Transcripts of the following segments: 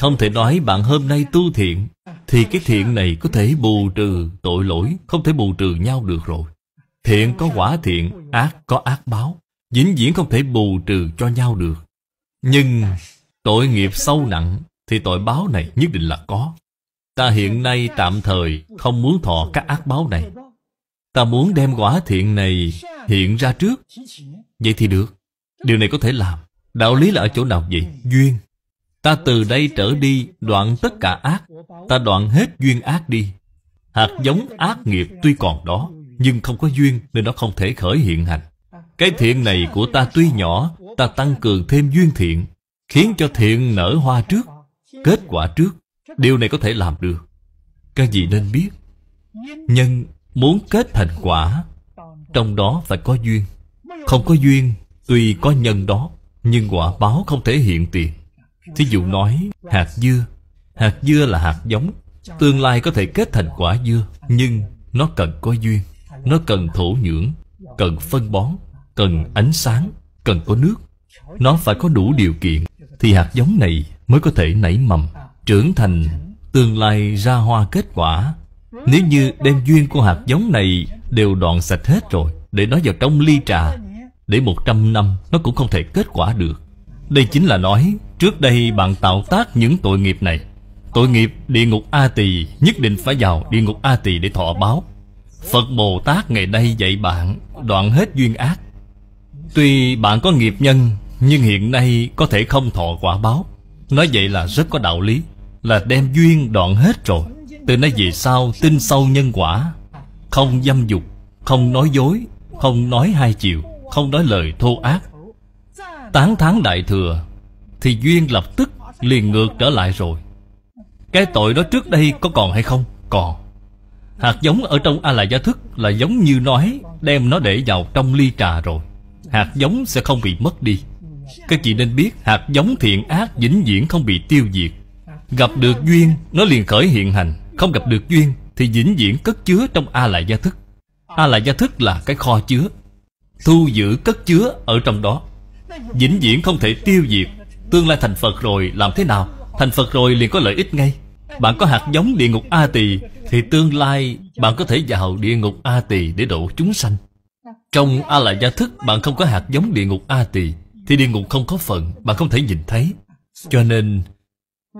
Không thể nói bạn hôm nay tu thiện Thì cái thiện này có thể bù trừ tội lỗi Không thể bù trừ nhau được rồi Thiện có quả thiện Ác có ác báo vĩnh viễn không thể bù trừ cho nhau được Nhưng tội nghiệp sâu nặng Thì tội báo này nhất định là có Ta hiện nay tạm thời không muốn thọ các ác báo này Ta muốn đem quả thiện này hiện ra trước Vậy thì được Điều này có thể làm Đạo lý là ở chỗ nào vậy? Duyên Ta từ đây trở đi đoạn tất cả ác Ta đoạn hết duyên ác đi Hạt giống ác nghiệp tuy còn đó Nhưng không có duyên nên nó không thể khởi hiện hành Cái thiện này của ta tuy nhỏ Ta tăng cường thêm duyên thiện Khiến cho thiện nở hoa trước Kết quả trước Điều này có thể làm được Các vị nên biết Nhân muốn kết thành quả Trong đó phải có duyên Không có duyên Tuy có nhân đó Nhưng quả báo không thể hiện tiền Thí dụ nói hạt dưa Hạt dưa là hạt giống Tương lai có thể kết thành quả dưa Nhưng nó cần có duyên Nó cần thổ nhưỡng Cần phân bón Cần ánh sáng Cần có nước Nó phải có đủ điều kiện Thì hạt giống này mới có thể nảy mầm Trưởng thành Tương lai ra hoa kết quả Nếu như đem duyên của hạt giống này Đều đoạn sạch hết rồi Để nó vào trong ly trà Để 100 năm nó cũng không thể kết quả được Đây chính là nói Trước đây bạn tạo tác những tội nghiệp này Tội nghiệp địa ngục A Tỳ Nhất định phải vào địa ngục A Tỳ để thọ báo Phật Bồ Tát ngày đây dạy bạn Đoạn hết duyên ác Tuy bạn có nghiệp nhân Nhưng hiện nay có thể không thọ quả báo Nói vậy là rất có đạo lý Là đem duyên đoạn hết rồi Từ nay về sau tin sâu nhân quả Không dâm dục Không nói dối Không nói hai chiều Không nói lời thô ác Tán tháng đại thừa thì duyên lập tức liền ngược trở lại rồi Cái tội đó trước đây có còn hay không? Còn Hạt giống ở trong A-la gia thức là giống như nói Đem nó để vào trong ly trà rồi Hạt giống sẽ không bị mất đi Các chị nên biết hạt giống thiện ác vĩnh viễn không bị tiêu diệt Gặp được duyên nó liền khởi hiện hành Không gặp được duyên thì vĩnh viễn cất chứa trong A-la gia thức A-la gia thức là cái kho chứa Thu giữ cất chứa ở trong đó Vĩnh viễn không thể tiêu diệt Tương lai thành Phật rồi làm thế nào Thành Phật rồi liền có lợi ích ngay Bạn có hạt giống địa ngục A Tỳ Thì tương lai bạn có thể vào địa ngục A Tỳ để độ chúng sanh Trong A La Gia Thức bạn không có hạt giống địa ngục A Tỳ Thì địa ngục không có phận Bạn không thể nhìn thấy Cho nên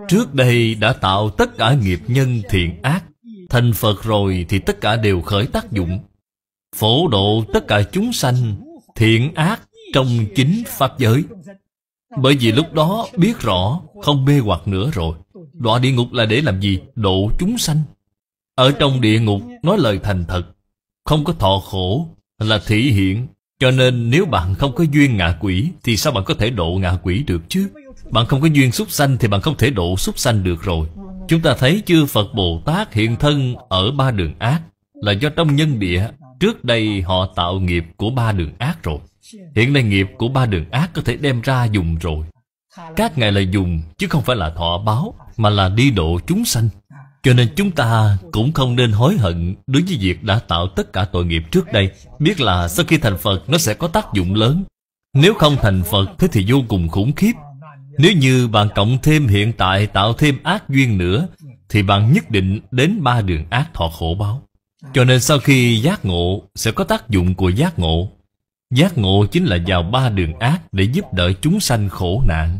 Trước đây đã tạo tất cả nghiệp nhân thiện ác Thành Phật rồi thì tất cả đều khởi tác dụng Phổ độ tất cả chúng sanh Thiện ác trong chính Pháp giới bởi vì lúc đó biết rõ Không mê hoặc nữa rồi Đọa địa ngục là để làm gì? Độ chúng sanh Ở trong địa ngục nói lời thành thật Không có thọ khổ Là thị hiện Cho nên nếu bạn không có duyên ngạ quỷ Thì sao bạn có thể độ ngạ quỷ được chứ? Bạn không có duyên súc sanh Thì bạn không thể độ súc sanh được rồi Chúng ta thấy chư Phật Bồ Tát hiện thân Ở ba đường ác Là do trong nhân địa Trước đây họ tạo nghiệp của ba đường ác rồi Hiện nay nghiệp của ba đường ác có thể đem ra dùng rồi Các ngài là dùng chứ không phải là thọ báo Mà là đi độ chúng sanh Cho nên chúng ta cũng không nên hối hận Đối với việc đã tạo tất cả tội nghiệp trước đây Biết là sau khi thành Phật nó sẽ có tác dụng lớn Nếu không thành Phật thế thì vô cùng khủng khiếp Nếu như bạn cộng thêm hiện tại tạo thêm ác duyên nữa Thì bạn nhất định đến ba đường ác thọ khổ báo À. Cho nên sau khi giác ngộ sẽ có tác dụng của giác ngộ. Giác ngộ chính là vào ba đường ác để giúp đỡ chúng sanh khổ nạn.